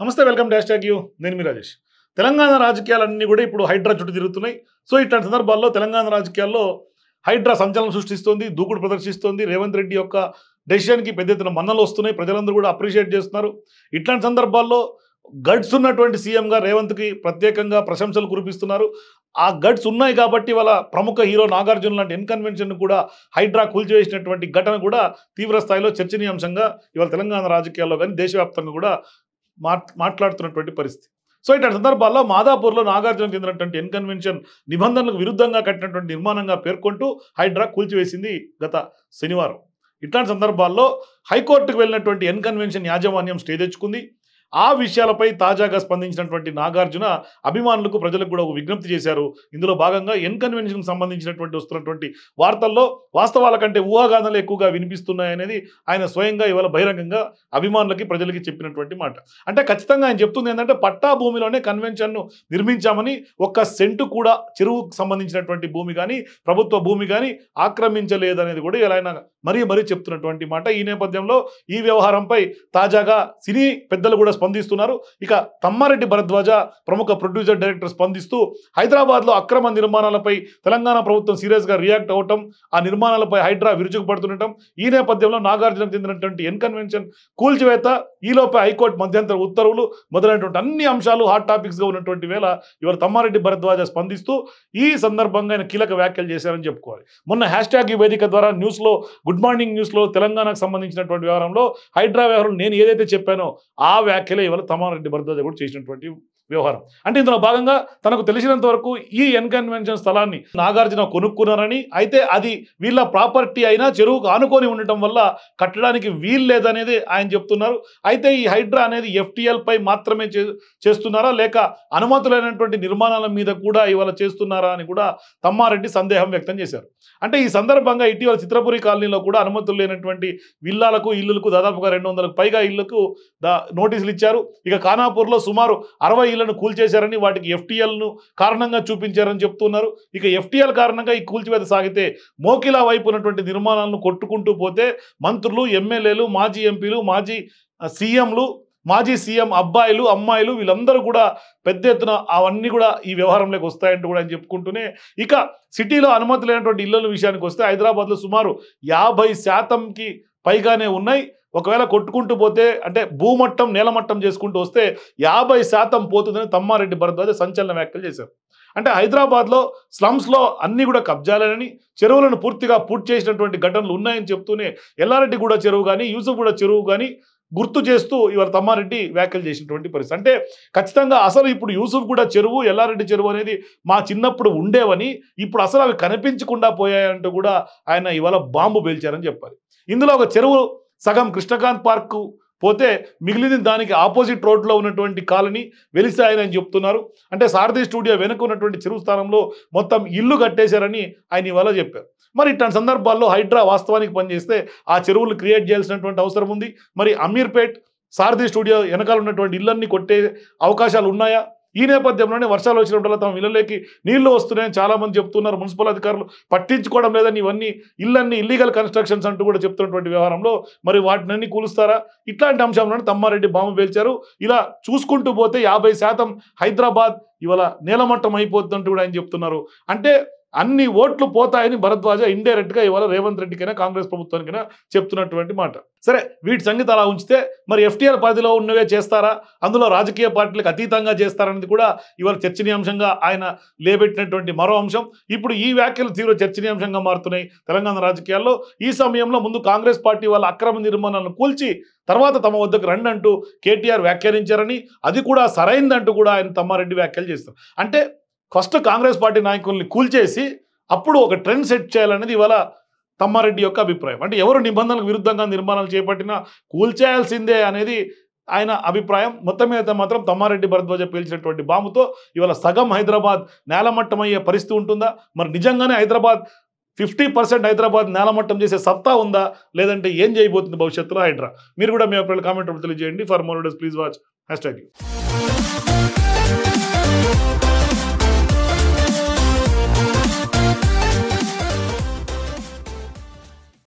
నమస్తే welcome dash tag you నేను మీ రాజేష్ తెలంగాణ రాజకీయాలన్నీ కూడా ఇప్పుడు హైడ్రా చుట్టూ తిరుగుతున్నాయి సో ఇట్లాంటి సందర్భాల్లో తెలంగాణ రాజకీయాల్లో హైడ్రా సంచలనం సృష్టిస్తోంది దూకుడు ప్రదర్శిస్తోంది రేవంత్ రెడ్డి యొక్క డెసిషన్కి పెద్ద ఎత్తున మన్నలు వస్తున్నాయి ప్రజలందరూ కూడా అప్రిషియేట్ చేస్తున్నారు ఇట్లాంటి సందర్భాల్లో గడ్స్ ఉన్నటువంటి సీఎంగా రేవంత్కి ప్రత్యేకంగా ప్రశంసలు కురిపిస్తున్నారు ఆ గడ్స్ ఉన్నాయి కాబట్టి వాళ్ళ ప్రముఖ హీరో నాగార్జున లాంటి ఇన్కన్వెన్షన్ కూడా హైడ్రా కూల్చివేసినటువంటి ఘటన కూడా తీవ్ర స్థాయిలో చర్చనీయాంశంగా ఇవాళ తెలంగాణ రాజకీయాల్లో కానీ దేశవ్యాప్తంగా కూడా మాట్లాడుతున్నటువంటి పరిస్థితి సో ఇట్లాంటి సందర్భాల్లో మాదాపూర్లో నాగార్జున చెందినటువంటి ఎన్కన్వెన్షన్ నిబంధనలకు విరుద్ధంగా కట్టినటువంటి నిర్మాణంగా పేర్కొంటూ హైడ్రా కూల్చివేసింది గత శనివారం ఇట్లాంటి సందర్భాల్లో హైకోర్టుకు వెళ్ళినటువంటి ఎన్ కన్వెన్షన్ యాజమాన్యం స్టే తెచ్చుకుంది ఆ విషయాలపై తాజాగా స్పందించినటువంటి నాగార్జున అభిమానులకు ప్రజలకు కూడా ఒక విజ్ఞప్తి చేశారు ఇందులో భాగంగా ఎన్కన్వెన్షన్కు సంబంధించినటువంటి వస్తున్నటువంటి వార్తల్లో వాస్తవాల కంటే ఊహాగానాలు ఎక్కువగా వినిపిస్తున్నాయనేది ఆయన స్వయంగా ఇవాళ బహిరంగంగా అభిమానులకి ప్రజలకి చెప్పినటువంటి మాట అంటే ఖచ్చితంగా ఆయన చెప్తుంది ఏంటంటే పట్టా భూమిలోనే కన్వెన్షన్ను నిర్మించామని ఒక్క సెంటు కూడా చెరువుకు సంబంధించినటువంటి భూమి కానీ ప్రభుత్వ భూమి కానీ ఆక్రమించలేదనేది కూడా ఇలా ఆయన మరీ మరీ చెప్తున్నటువంటి మాట ఈ నేపథ్యంలో ఈ వ్యవహారంపై తాజాగా సినీ పెద్దలు కూడా స్పందిస్తున్నారు ఇక తమ్మారెడ్డి భరద్వాజ ప్రముఖ ప్రొడ్యూసర్ డైరెక్టర్ స్పందిస్తూ హైదరాబాద్లో అక్రమ నిర్మాణాలపై తెలంగాణ ప్రభుత్వం సీరియస్గా రియాక్ట్ అవ్వటం ఆ నిర్మాణాలపై హైడ్రా విరుచుకుపడుతుండటం ఈ నేపథ్యంలో నాగార్జునకు చెందినటువంటి ఎన్కన్వెన్షన్ కూల్చివేత ఈలోపే హైకోర్టు మధ్యంతర ఉత్తర్వులు మొదలైనటువంటి అన్ని అంశాలు హాట్ టాపిక్స్గా ఉన్నటువంటి వేళ ఇవాళ తమ్మారెడ్డి భరద్వాజ స్పందిస్తూ ఈ సందర్భంగా ఆయన కీలక వ్యాఖ్యలు చేశారని చెప్పుకోవాలి మొన్న హ్యాష్ ట్యాగ్ ఈ వేదిక ద్వారా న్యూస్లో గుడ్ మార్నింగ్ న్యూస్లో తెలంగాణకు సంబంధించినటువంటి వ్యవహారంలో హైడ్రా వ్యవహారం నేను ఏదైతే చెప్పానో ఆ వ్యాఖ్యలే ఇవాళ తమ్మారెడ్డి భరద్వాజ కూడా చేసినటువంటి వ్యవహారం అంటే ఇందులో భాగంగా తనకు తెలిసినంత వరకు ఈ ఎన్కన్వెన్షన్ స్థలాన్ని నాగార్జున కొనుక్కున్నారని అయితే అది వీళ్ళ ప్రాపర్టీ అయినా చెరువుకు ఆనుకొని ఉండటం వల్ల కట్టడానికి వీలు లేదనేది ఆయన చెప్తున్నారు అయితే ఈ హైడ్రా అనేది పై మాత్రమే చేస్తున్నారా లేక అనుమతులైనటువంటి నిర్మాణాల మీద కూడా ఇవాళ చేస్తున్నారా అని కూడా తమ్మారెడ్డి సందేహం వ్యక్తం చేశారు అంటే ఈ సందర్భంగా ఇటీవల చిత్రపురి కాలనీలో కూడా అనుమతులు లేనటువంటి విల్లాలకు ఇళ్లకు దాదాపుగా రెండు వందలకు పైగా ఇళ్లకు నోటీసులు ఇచ్చారు ఇక ఖానాపూర్లో సుమారు అరవై ఇళ్లను కూల్చేశారని వాటికి ఎఫ్టీఎల్ను కారణంగా చూపించారని చెప్తున్నారు ఇక ఎఫ్టీఎల్ కారణంగా ఈ కూల్చివేత సాగితే మోకిలా వైపు ఉన్నటువంటి నిర్మాణాలను కొట్టుకుంటూ పోతే మంత్రులు ఎమ్మెల్యేలు మాజీ ఎంపీలు మాజీ సీఎంలు మాజీ సీఎం అబ్బాయిలు అమ్మాయిలు వీళ్ళందరూ కూడా పెద్ద ఎత్తున అవన్నీ కూడా ఈ వ్యవహారంలోకి వస్తాయంటూ కూడా అని చెప్పుకుంటూనే ఇక సిటీలో అనుమతి లేనటువంటి ఇళ్ల విషయానికి వస్తే హైదరాబాద్లో సుమారు యాభై శాతంకి పైగానే ఉన్నాయి ఒకవేళ కొట్టుకుంటూ పోతే అంటే భూమట్టం నేలమట్టం చేసుకుంటూ వస్తే యాభై శాతం పోతుందని తమ్మారెడ్డి భరద్వాజ సంచలన వ్యాఖ్యలు చేశారు అంటే హైదరాబాద్లో స్లమ్స్లో అన్నీ కూడా కబ్జాలేనని చెరువులను పూర్తిగా పూర్తి చేసినటువంటి ఘటనలు ఉన్నాయని చెప్తూనే ఎల్లారెడ్డి కూడా చెరువు కానీ కూడా చెరువు కానీ గుర్తు చేస్తూ ఇవాళ తమ్మారెడ్డి వ్యాఖ్యలు చేసినటువంటి పరిస్థితి అంటే ఖచ్చితంగా అసలు ఇప్పుడు యూసుఫ్ కూడా చెరువు ఎల్లారెడ్డి చెరువు అనేది మా చిన్నప్పుడు ఉండేవని ఇప్పుడు అసలు అవి కనిపించకుండా పోయాయంటూ కూడా ఆయన ఇవాళ బాంబు పేల్చారని చెప్పాలి ఇందులో ఒక చెరువు సగం కృష్ణకాంత్ పార్కు పోతే మిగిలిన దానికి ఆపోజిట్ రోడ్లో ఉన్నటువంటి కాలనీ వెలిసాయని అని చెప్తున్నారు అంటే సారథి స్టూడియో వెనక ఉన్నటువంటి చెరువు స్థానంలో మొత్తం ఇల్లు కట్టేశారని ఆయన ఇవాళ చెప్పారు మరి ఇట్లాంటి సందర్భాల్లో హైడ్రా వాస్తవానికి పనిచేస్తే ఆ చెరువులు క్రియేట్ చేయాల్సినటువంటి అవసరం ఉంది మరి అమీర్పేట్ సారథి స్టూడియో వెనకాల ఉన్నటువంటి ఇళ్ళన్ని కొట్టే అవకాశాలు ఉన్నాయా ఈ నేపథ్యంలోనే వర్షాలు వచ్చిన వల్ల తమ ఇళ్ళలోకి నీళ్లు వస్తున్నాయని చాలామంది చెప్తున్నారు మున్సిపల్ అధికారులు పట్టించుకోవడం లేదని ఇవన్నీ ఇళ్ళన్ని ఇల్లీగల్ కన్స్ట్రక్షన్స్ అంటూ కూడా చెప్తున్నటువంటి వ్యవహారంలో మరి వాటినన్నీ కూలుస్తారా ఇట్లాంటి అంశంలోనే తమ్మారెడ్డి బాంబు పేల్చారు ఇలా చూసుకుంటూ పోతే యాభై హైదరాబాద్ ఇవాళ నేలమట్టం అయిపోతుందంటూ కూడా ఆయన చెప్తున్నారు అంటే అన్ని ఓట్లు పోతాయని భరద్వాజ ఇండైరెక్ట్గా ఇవాళ రేవంత్ రెడ్డికైనా కాంగ్రెస్ ప్రభుత్వానికైనా చెప్తున్నటువంటి మాట సరే వీటి సంగతి అలా ఉంచితే మరి ఎఫ్టీఆర్ పరిధిలో ఉన్నవే చేస్తారా అందులో రాజకీయ పార్టీలకు అతీతంగా చేస్తారనేది కూడా ఇవాళ చర్చనీయాంశంగా ఆయన లేబెట్టినటువంటి మరో అంశం ఇప్పుడు ఈ వ్యాఖ్యలు తీవ్ర చర్చనీయాంశంగా మారుతున్నాయి తెలంగాణ రాజకీయాల్లో ఈ సమయంలో ముందు కాంగ్రెస్ పార్టీ వాళ్ళ అక్రమ నిర్మాణాలను కూల్చి తర్వాత తమ వద్దకు రండి అంటూ కేటీఆర్ వ్యాఖ్యానించారని అది కూడా సరైందంటూ కూడా ఆయన తమ్మారెడ్డి వ్యాఖ్యలు చేస్తారు అంటే ఫస్ట్ కాంగ్రెస్ పార్టీ నాయకుల్ని కూల్చేసి అప్పుడు ఒక ట్రెండ్ సెట్ చేయాలనేది ఇవాళ తమ్మారెడ్డి యొక్క అభిప్రాయం అంటే ఎవరు నిబంధనలకు విరుద్ధంగా నిర్మాణాలు చేపట్టినా కూల్చేయాల్సిందే అనేది ఆయన అభిప్రాయం మొత్తం మీద మాత్రం తమ్మారెడ్డి భరద్వాజ పీల్చినటువంటి బాంబుతో ఇవాళ సగం హైదరాబాద్ నేలమట్టమయ్యే పరిస్థితి ఉంటుందా మరి నిజంగానే హైదరాబాద్ ఫిఫ్టీ పర్సెంట్ హైదరాబాద్ నేలమట్టం చేసే సత్తా ఉందా లేదంటే ఏం చేయబోతుంది భవిష్యత్తులో హైడ్రా మీరు కూడా మీ అభిప్రాయాలు కామెంట్ తెలియజేయండి for more days please watch hash tag